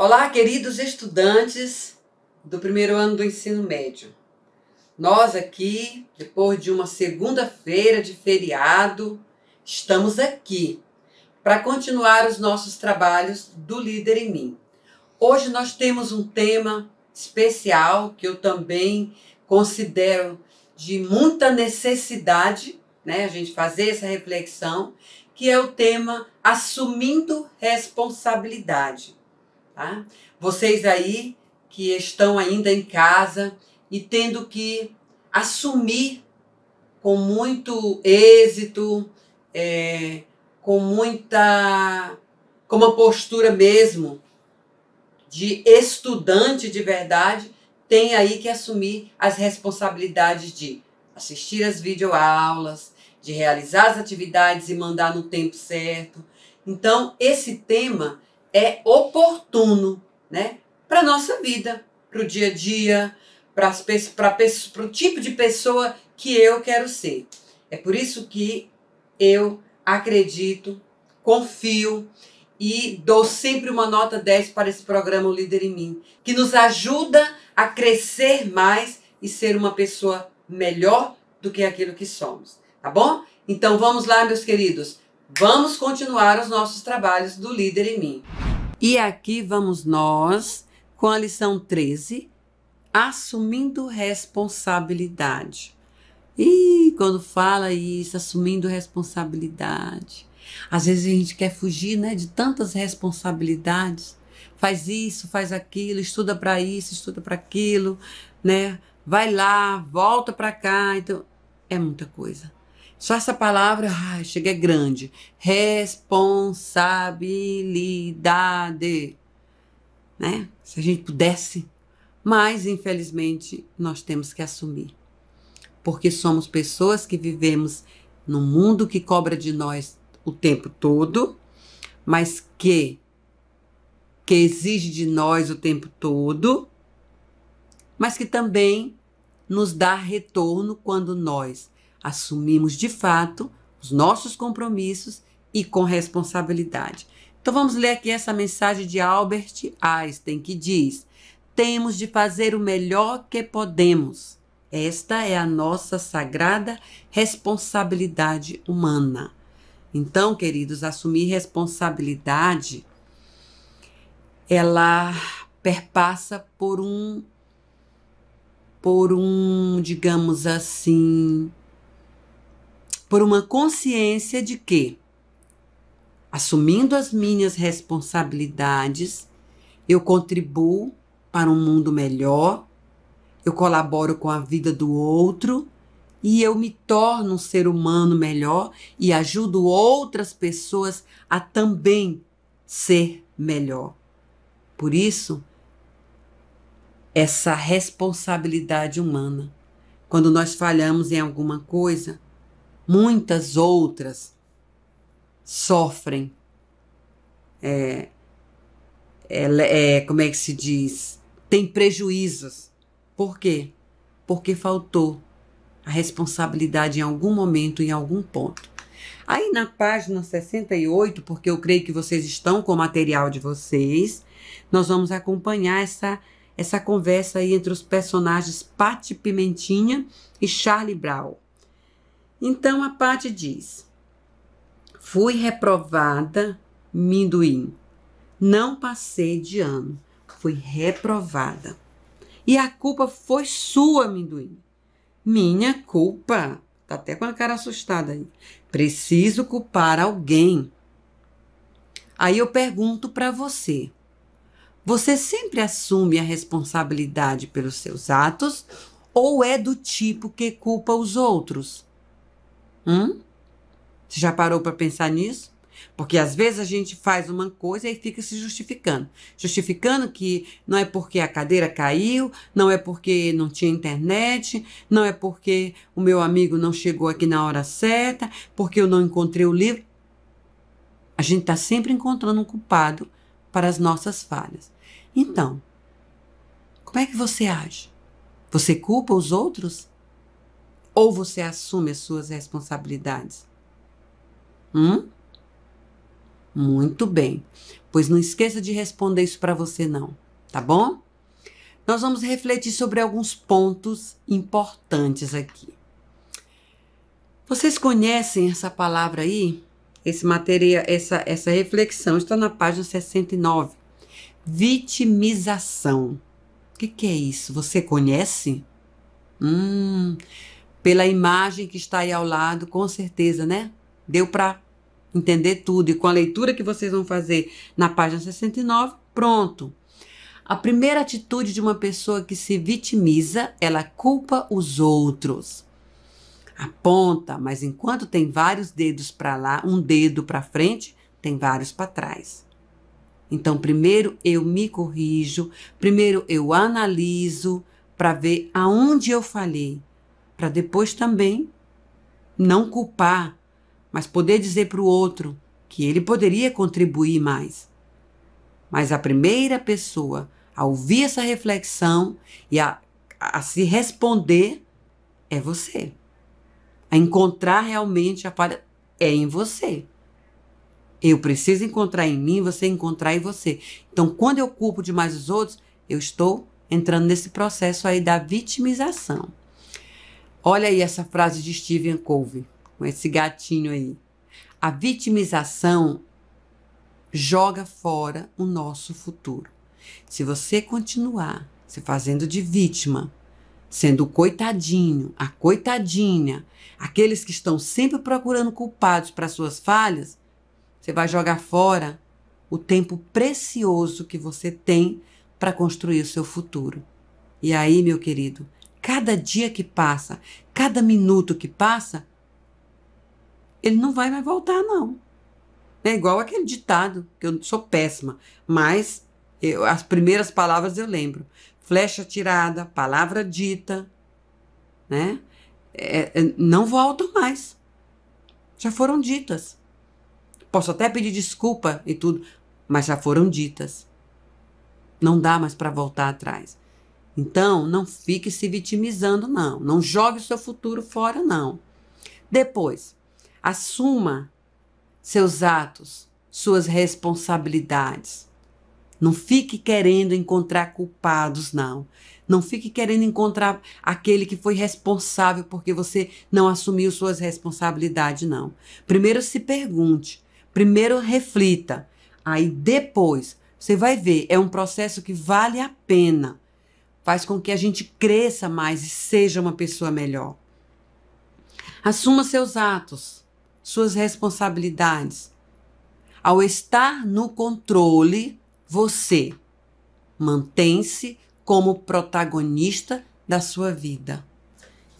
Olá, queridos estudantes do primeiro ano do ensino médio. Nós aqui, depois de uma segunda-feira de feriado, estamos aqui para continuar os nossos trabalhos do Líder em Mim. Hoje nós temos um tema especial que eu também considero de muita necessidade, né, a gente fazer essa reflexão, que é o tema assumindo responsabilidade. Tá? Vocês aí que estão ainda em casa e tendo que assumir com muito êxito, é, com muita. com uma postura mesmo de estudante de verdade, tem aí que assumir as responsabilidades de assistir as videoaulas, de realizar as atividades e mandar no tempo certo. Então, esse tema é oportuno, né? Para nossa vida, para o dia a dia, para o tipo de pessoa que eu quero ser. É por isso que eu acredito, confio e dou sempre uma nota 10 para esse programa o Líder em Mim, que nos ajuda a crescer mais e ser uma pessoa melhor do que aquilo que somos, tá bom? Então vamos lá, meus queridos. Vamos continuar os nossos trabalhos do Líder em Mim. E aqui vamos nós com a lição 13, assumindo responsabilidade. E quando fala isso, assumindo responsabilidade. Às vezes a gente quer fugir, né, de tantas responsabilidades. Faz isso, faz aquilo, estuda para isso, estuda para aquilo, né? Vai lá, volta para cá, então é muita coisa. Só essa palavra, ai, chega é grande. Responsabilidade. Né? Se a gente pudesse, mas infelizmente nós temos que assumir. Porque somos pessoas que vivemos num mundo que cobra de nós o tempo todo, mas que que exige de nós o tempo todo, mas que também nos dá retorno quando nós assumimos de fato os nossos compromissos e com responsabilidade. Então vamos ler aqui essa mensagem de Albert Einstein que diz: Temos de fazer o melhor que podemos. Esta é a nossa sagrada responsabilidade humana. Então, queridos, assumir responsabilidade ela perpassa por um por um, digamos assim, por uma consciência de que, assumindo as minhas responsabilidades, eu contribuo para um mundo melhor, eu colaboro com a vida do outro e eu me torno um ser humano melhor e ajudo outras pessoas a também ser melhor. Por isso, essa responsabilidade humana. Quando nós falhamos em alguma coisa, muitas outras sofrem, é, é, é, como é que se diz? Tem prejuízos. Por quê? Porque faltou a responsabilidade em algum momento, em algum ponto. Aí na página 68, porque eu creio que vocês estão com o material de vocês, nós vamos acompanhar essa essa conversa aí entre os personagens Patti Pimentinha e Charlie Brown. Então a parte diz: Fui reprovada, Minduim. Não passei de ano. Fui reprovada. E a culpa foi sua, Minduim. Minha culpa. Tá até com a cara assustada aí. Preciso culpar alguém. Aí eu pergunto para você: você sempre assume a responsabilidade pelos seus atos ou é do tipo que culpa os outros? Hum? Você já parou para pensar nisso? Porque às vezes a gente faz uma coisa e fica se justificando. Justificando que não é porque a cadeira caiu, não é porque não tinha internet, não é porque o meu amigo não chegou aqui na hora certa, porque eu não encontrei o livro. A gente está sempre encontrando um culpado para as nossas falhas. Então, como é que você age? Você culpa os outros? ou você assume as suas responsabilidades? Hum? Muito bem. Pois não esqueça de responder isso para você não, tá bom? Nós vamos refletir sobre alguns pontos importantes aqui. Vocês conhecem essa palavra aí? Esse material, essa essa reflexão está na página 69. Vitimização. O que, que é isso? Você conhece? Hum, pela imagem que está aí ao lado, com certeza, né? Deu para entender tudo. E com a leitura que vocês vão fazer na página 69, pronto. A primeira atitude de uma pessoa que se vitimiza, ela culpa os outros. Aponta, mas enquanto tem vários dedos para lá, um dedo para frente, tem vários para trás. Então, primeiro eu me corrijo, primeiro eu analiso para ver aonde eu falhei para depois também não culpar, mas poder dizer para o outro que ele poderia contribuir mais. Mas a primeira pessoa a ouvir essa reflexão e a, a se responder é você. A encontrar realmente a falha é em você. Eu preciso encontrar em mim, você encontrar em você. Então, quando eu culpo demais os outros, eu estou entrando nesse processo aí da vitimização. Olha aí essa frase de Stephen Covey, com esse gatinho aí. A vitimização joga fora o nosso futuro. Se você continuar se fazendo de vítima, sendo o coitadinho, a coitadinha, aqueles que estão sempre procurando culpados para suas falhas, você vai jogar fora o tempo precioso que você tem para construir o seu futuro. E aí, meu querido, cada dia que passa, cada minuto que passa, ele não vai mais voltar, não. É igual aquele ditado, que eu sou péssima, mas eu, as primeiras palavras eu lembro. Flecha tirada, palavra dita, né? É, é não volto mais. Já foram ditas. Posso até pedir desculpa e tudo, mas já foram ditas. Não dá mais para voltar atrás. Então, não fique se vitimizando, não. Não jogue o seu futuro fora, não. Depois, assuma seus atos, suas responsabilidades. Não fique querendo encontrar culpados, não. Não fique querendo encontrar aquele que foi responsável porque você não assumiu suas responsabilidades, não. Primeiro se pergunte, primeiro reflita. Aí depois, você vai ver, é um processo que vale a pena faz com que a gente cresça mais e seja uma pessoa melhor. Assuma seus atos, suas responsabilidades. Ao estar no controle, você mantém-se como protagonista da sua vida.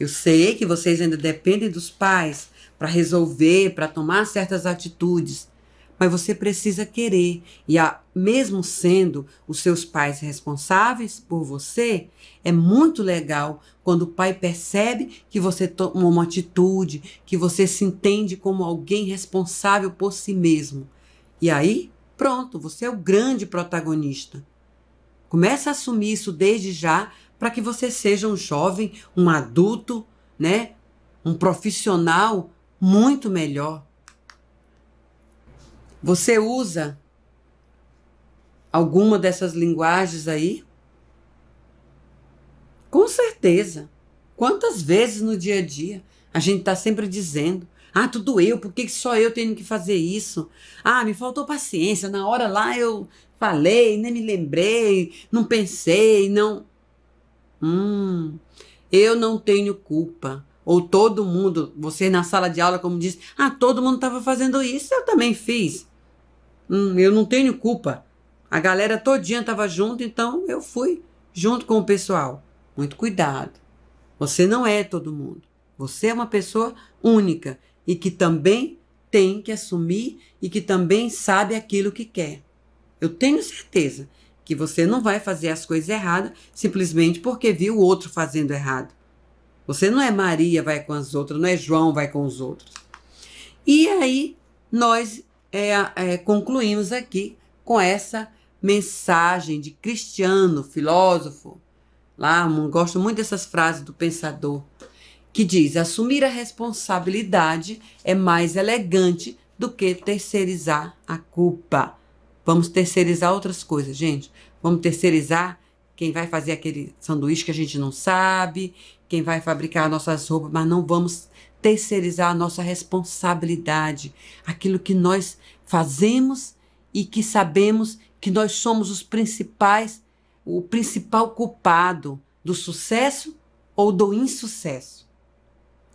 Eu sei que vocês ainda dependem dos pais para resolver, para tomar certas atitudes, mas você precisa querer. E a, mesmo sendo os seus pais responsáveis por você, é muito legal quando o pai percebe que você tomou uma atitude, que você se entende como alguém responsável por si mesmo. E aí, pronto, você é o grande protagonista. Comece a assumir isso desde já para que você seja um jovem, um adulto, né? Um profissional muito melhor. Você usa alguma dessas linguagens aí? Com certeza. Quantas vezes no dia a dia a gente está sempre dizendo: ah, tudo eu, por que só eu tenho que fazer isso? Ah, me faltou paciência, na hora lá eu falei, nem me lembrei, não pensei, não. Hum, eu não tenho culpa. Ou todo mundo, você na sala de aula, como disse, ah, todo mundo estava fazendo isso, eu também fiz. Hum, eu não tenho culpa. A galera todinha estava junto, então eu fui junto com o pessoal. Muito cuidado. Você não é todo mundo. Você é uma pessoa única e que também tem que assumir e que também sabe aquilo que quer. Eu tenho certeza que você não vai fazer as coisas erradas simplesmente porque viu o outro fazendo errado. Você não é Maria, vai com as outras, não é João, vai com os outros. E aí nós é, é, concluímos aqui com essa mensagem de Cristiano, filósofo. Lá, gosto muito dessas frases do pensador, que diz: assumir a responsabilidade é mais elegante do que terceirizar a culpa. Vamos terceirizar outras coisas, gente. Vamos terceirizar quem vai fazer aquele sanduíche que a gente não sabe, quem vai fabricar nossas roupas, mas não vamos terceirizar a nossa responsabilidade, aquilo que nós fazemos e que sabemos que nós somos os principais, o principal culpado do sucesso ou do insucesso.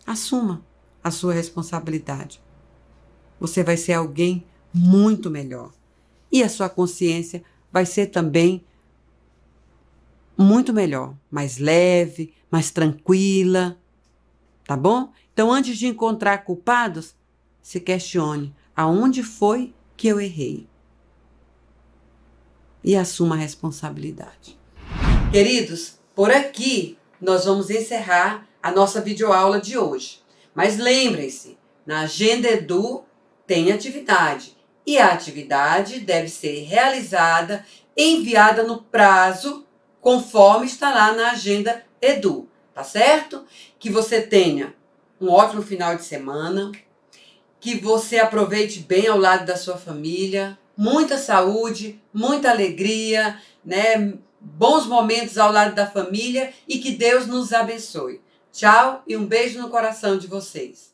Assuma a sua responsabilidade. Você vai ser alguém muito melhor. E a sua consciência vai ser também muito melhor, mais leve, mais tranquila, tá bom? Então, antes de encontrar culpados, se questione aonde foi que eu errei. E assuma a responsabilidade. Queridos, por aqui nós vamos encerrar a nossa videoaula de hoje. Mas lembrem-se, na Agenda Edu tem atividade. E a atividade deve ser realizada, enviada no prazo, conforme está lá na Agenda Edu, tá certo? Que você tenha um ótimo final de semana, que você aproveite bem ao lado da sua família, muita saúde, muita alegria, né? Bons momentos ao lado da família e que Deus nos abençoe. Tchau e um beijo no coração de vocês.